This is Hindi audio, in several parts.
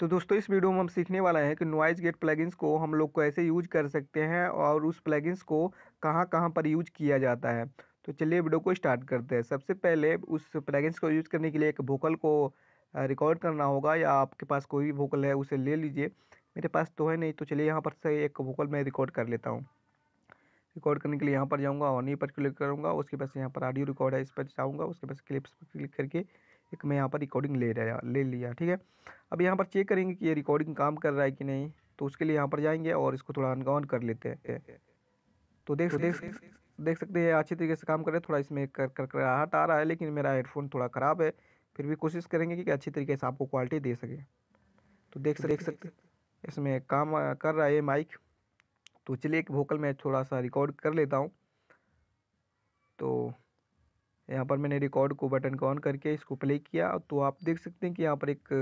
तो दोस्तों इस वीडियो में हम सीखने वाले हैं कि नॉइज़ गेट प्लगइन्स को हम लोग कैसे यूज कर सकते हैं और उस प्लगइन्स को कहाँ कहाँ पर यूज किया जाता है तो चलिए वीडियो को स्टार्ट करते हैं सबसे पहले उस प्लगइन्स को यूज करने के लिए एक वोकल को रिकॉर्ड करना होगा या आपके पास कोई भी वोकल है उसे ले लीजिए मेरे पास तो है नहीं तो चलिए यहाँ पर से एक वोकल मैं रिकॉर्ड कर लेता हूँ रिकॉर्ड करने के लिए यहाँ पर जाऊँगा ऑनी पर क्लिक करूँगा उसके पास यहाँ पर ऑडियो रिकॉर्ड है इस पर जाऊँगा उसके पास क्लिप्स पर क्लिक करके एक मैं यहाँ पर रिकॉर्डिंग ले रहा ले लिया ठीक है अब यहाँ पर चेक करेंगे कि ये रिकॉर्डिंग काम कर रहा है कि नहीं तो उसके लिए यहाँ पर जाएंगे और इसको थोड़ा अनगॉन कर लेते हैं तो देख देख देख सकते हैं अच्छी तरीके से काम कर रहे हैं थोड़ा इसमें कर कर कराहट आ रहा है लेकिन मेरा हेडफोन थोड़ा ख़राब है फिर भी कोशिश करेंगे कि अच्छी तरीके से आपको क्वालिटी दे सके तो देख देख सकते इसमें काम कर रहा है माइक तो चलिए एक वोकल मैं थोड़ा सा रिकॉर्ड कर लेता हूँ तो यहाँ पर मैंने रिकॉर्ड को बटन को ऑन करके इसको प्ले किया तो आप देख सकते हैं कि यहाँ पर एक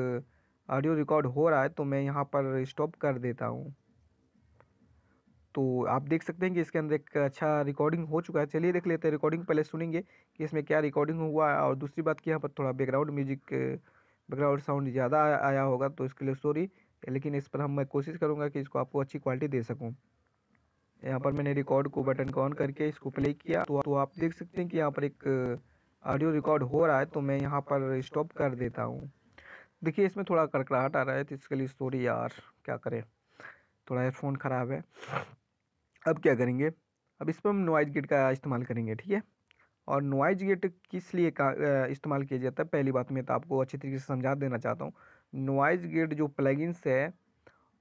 ऑडियो रिकॉर्ड हो रहा है तो मैं यहाँ पर स्टॉप कर देता हूँ तो आप देख सकते हैं कि इसके अंदर एक अच्छा रिकॉर्डिंग हो चुका है चलिए देख लेते हैं रिकॉर्डिंग पहले सुनेंगे कि इसमें क्या रिकॉर्डिंग हुआ है और दूसरी बात कि यहाँ पर थोड़ा बैकग्राउंड म्यूजिक बैकग्राउंड साउंड ज़्यादा आया होगा तो इसके लिए सॉरी लेकिन इस पर हम मैं कोशिश करूँगा कि इसको आपको अच्छी क्वालिटी दे सकूँ यहाँ पर मैंने रिकॉर्ड को बटन को ऑन करके इसको प्ले किया तो, तो आप देख सकते हैं कि यहाँ पर एक ऑडियो uh, रिकॉर्ड हो रहा है तो मैं यहाँ पर स्टॉप कर देता हूँ देखिए इसमें थोड़ा कड़कड़ाहट आ रहा है तो इसके लिए सॉरी यार क्या करें थोड़ा एयरफोन ख़राब है अब क्या करेंगे अब इस पर हम नोइज गेट का इस्तेमाल करेंगे ठीक है और नोइज गेट किस लिए का uh, इस्तेमाल किया जाता है पहली बात मैं तो आपको अच्छी तरीके से समझा देना चाहता हूँ नोइज गेट जो प्लगइन्स है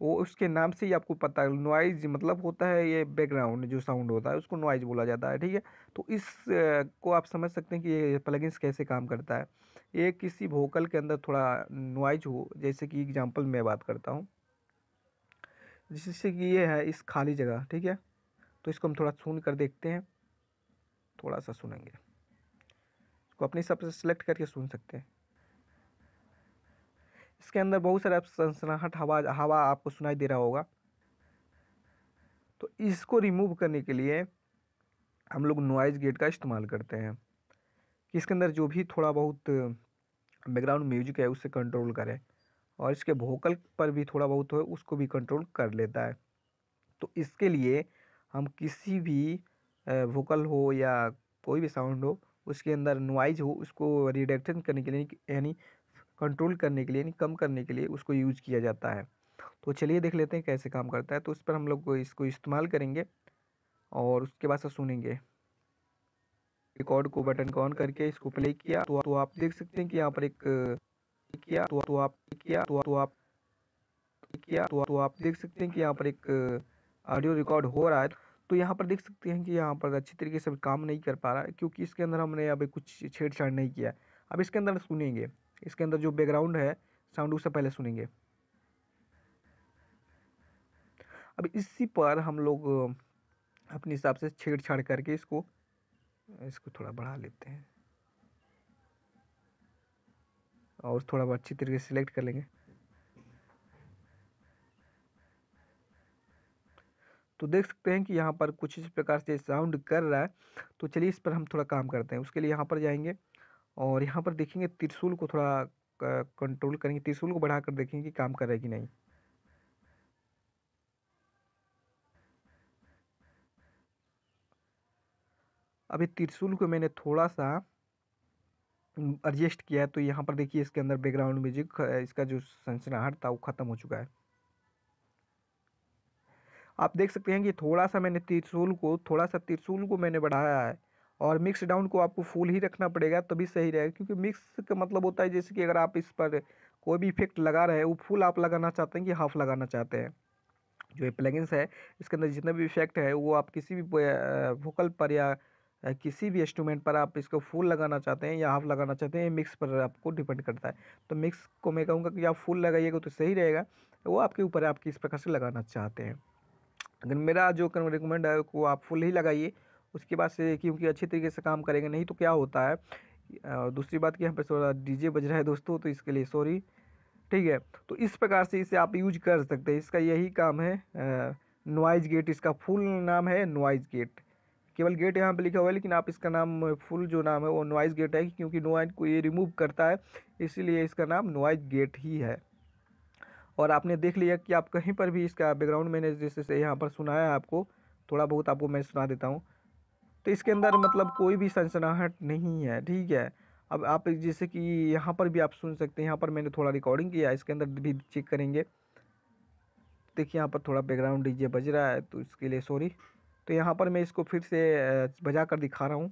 वो उसके नाम से ही आपको पता है नॉइज मतलब होता है ये बैकग्राउंड जो साउंड होता है उसको नॉइज बोला जाता है ठीक है तो इस को आप समझ सकते हैं कि ये प्लगइन्स कैसे काम करता है ये किसी वोकल के अंदर थोड़ा नॉइज हो जैसे कि एग्जांपल मैं बात करता हूँ जिससे कि ये है इस खाली जगह ठीक है तो इसको हम थोड़ा सुन कर देखते हैं थोड़ा सा सुनेंगे इसको अपने हिसाब से सेलेक्ट करके सुन सकते हैं इसके अंदर बहुत सारे सनसनाहट हवा हवा आपको सुनाई दे रहा होगा तो इसको रिमूव करने के लिए हम लोग नॉइज़ गेट का इस्तेमाल करते हैं कि इसके अंदर जो भी थोड़ा बहुत बैकग्राउंड म्यूजिक है उससे कंट्रोल करें और इसके वोकल पर भी थोड़ा बहुत हो उसको भी कंट्रोल कर लेता है तो इसके लिए हम किसी भी वोकल हो या कोई भी साउंड हो उसके अंदर नॉइज हो उसको रिडक्शन करने के लिए यानी कंट्रोल करने के लिए यानी कम करने के लिए उसको यूज किया जाता है तो चलिए देख लेते हैं कैसे काम करता है तो उस पर हम लोग इसको इस्तेमाल करेंगे और उसके बाद से सुनेंगे रिकॉर्ड को बटन को ऑन करके इसको प्ले किया तो, तो आप देख सकते हैं कि यहाँ पर एक किया तो, तो आप किया तो, तो आप किया तो, तो आप देख सकते हैं कि यहाँ पर एक ऑडियो रिकॉर्ड हो रहा है तो यहाँ पर देख सकते हैं कि यहाँ पर अच्छी तरीके से काम नहीं कर पा रहा है क्योंकि इसके अंदर हमने अभी कुछ छेड़छाड़ नहीं किया अब इसके अंदर सुनेंगे इसके अंदर जो बैकग्राउंड है साउंड उससे पहले सुनेंगे अब इसी पर हम लोग अपने हिसाब से छेड़छाड़ करके इसको इसको थोड़ा बढ़ा लेते हैं और थोड़ा बहुत अच्छी तरीके से सिलेक्ट कर लेंगे तो देख सकते हैं कि यहाँ पर कुछ इस प्रकार से साउंड कर रहा है तो चलिए इस पर हम थोड़ा काम करते हैं उसके लिए यहाँ पर जाएंगे और यहाँ पर देखेंगे त्रिशूल को थोड़ा कंट्रोल करेंगे त्रिशूल को बढ़ाकर देखेंगे कि काम कर रहा है कि नहीं अभी त्रिशूल को मैंने थोड़ा सा एडजस्ट किया है तो यहाँ पर देखिए इसके अंदर बैकग्राउंड म्यूजिक इसका जो सनसनाहट था वो ख़त्म हो चुका है आप देख सकते हैं कि थोड़ा सा मैंने त्रिशूल को थोड़ा सा त्रिशूल को मैंने बढ़ाया है और मिक्स डाउन को आपको फुल ही रखना पड़ेगा तभी सही रहेगा क्योंकि मिक्स का मतलब होता है जैसे कि अगर आप इस पर कोई भी इफेक्ट लगा रहे हैं वो फुल आप लगाना चाहते हैं कि हाफ लगाना चाहते हैं जो ये प्लेगिंग्स है इसके अंदर जितना भी इफेक्ट है वो आप किसी भी वोकल पर या किसी भी इंस्ट्रूमेंट पर आप इसको फुल लगाना चाहते हैं या हाफ लगाना चाहते हैं ये मिक्स पर आपको डिपेंड करता है तो मिक्स को मैं कहूँगा कि आप फुल लगाइएगा तो सही रहेगा वो आपके ऊपर है आप किस प्रकार से लगाना चाहते हैं अगर मेरा जो रिकमेंड है वो आप फुल ही लगाइए उसके बाद से क्योंकि अच्छे तरीके से काम करेंगे नहीं तो क्या होता है दूसरी बात कि यहाँ पर थोड़ा डीजे बज रहा है दोस्तों तो इसके लिए सॉरी ठीक है तो इस प्रकार से इसे आप यूज कर सकते हैं इसका यही काम है नोइज गेट इसका फुल नाम है नोइज गेट केवल गेट यहाँ पे लिखा हुआ है लेकिन आप इसका नाम फुल जो नाम है वो नोइज गेट है क्योंकि नोइज को ये रिमूव करता है इसीलिए इसका नाम नोइज गेट ही है और आपने देख लिया कि आप कहीं पर भी इसका बैकग्राउंड मैंने जैसे यहाँ पर सुनाया आपको थोड़ा बहुत आपको मैं सुना देता हूँ तो इसके अंदर मतलब कोई भी सनसनाहट नहीं है ठीक है अब आप जैसे कि यहाँ पर भी आप सुन सकते हैं यहाँ पर मैंने थोड़ा रिकॉर्डिंग किया इसके अंदर भी चेक करेंगे देखिए यहाँ पर थोड़ा बैकग्राउंड डीजे बज रहा है तो इसके लिए सॉरी तो यहाँ पर मैं इसको फिर से बजा कर दिखा रहा हूँ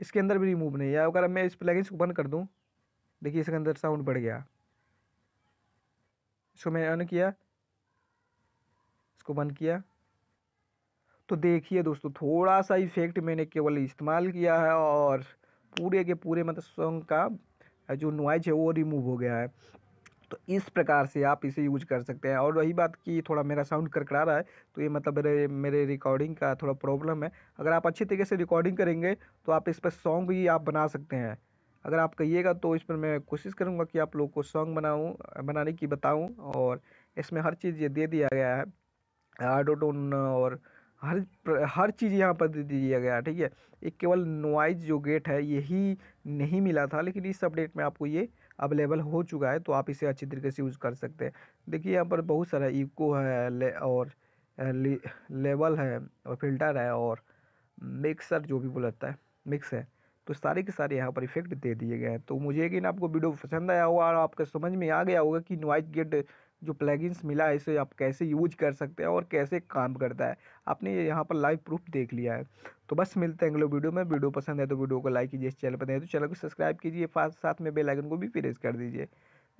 इसके अंदर भी रिमूव नहीं है अगर मैं इस प्लगइन्स को बंद कर दूँ देखिए इसके अंदर साउंड बढ़ गया इसको मैंने ऑन किया इसको बंद किया तो देखिए दोस्तों थोड़ा सा इफेक्ट मैंने केवल इस्तेमाल किया है और पूरे के पूरे मतलब सॉन्ग का जो नॉइज है वो रिमूव हो गया है तो इस प्रकार से आप इसे यूज कर सकते हैं और रही बात कि थोड़ा मेरा साउंड करकरा रहा है तो ये मतलब मेरे मेरे रिकॉर्डिंग का थोड़ा प्रॉब्लम है अगर आप अच्छी तरीके से रिकॉर्डिंग करेंगे तो आप इस पर सॉन्ग भी आप बना सकते हैं अगर आप कहिएगा तो इस पर मैं कोशिश करूँगा कि आप लोग को सॉन्ग बनाऊँ बनाने की बताऊँ और इसमें हर चीज़ ये दे दिया गया है आडोटोन और हर हर चीज़ यहाँ पर दे दिया गया ठीक है एक केवल नोइज जो गेट है यही नहीं मिला था लेकिन इस अपडेट में आपको ये अवेलेबल हो चुका है तो आप इसे अच्छी तरीके से यूज़ कर सकते हैं देखिए यहाँ पर बहुत सारा इको है ले, और ले, लेवल है और फिल्टर है और मिक्सर जो भी बोलता है मिक्स है तो सारे के सारे यहाँ पर इफेक्ट दे दिए गए हैं तो मुझे यकीन आपको वीडियो पसंद आया होगा और आपके समझ में आ गया होगा कि नोइज गेट जो प्लगइन्स मिला है इसे आप कैसे यूज कर सकते हैं और कैसे काम करता है आपने ये यहाँ पर लाइव प्रूफ देख लिया है तो बस मिलते हैं अगले वीडियो में वीडियो पसंद है तो वीडियो को लाइक कीजिए इस चैनल पर नहीं तो चैनल को सब्सक्राइब कीजिए साथ में बेलाइकन को भी प्रेस कर दीजिए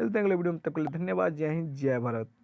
मिलते हैं अगले वीडियो में तब के लिए धन्यवाद जय हिंद जय भारत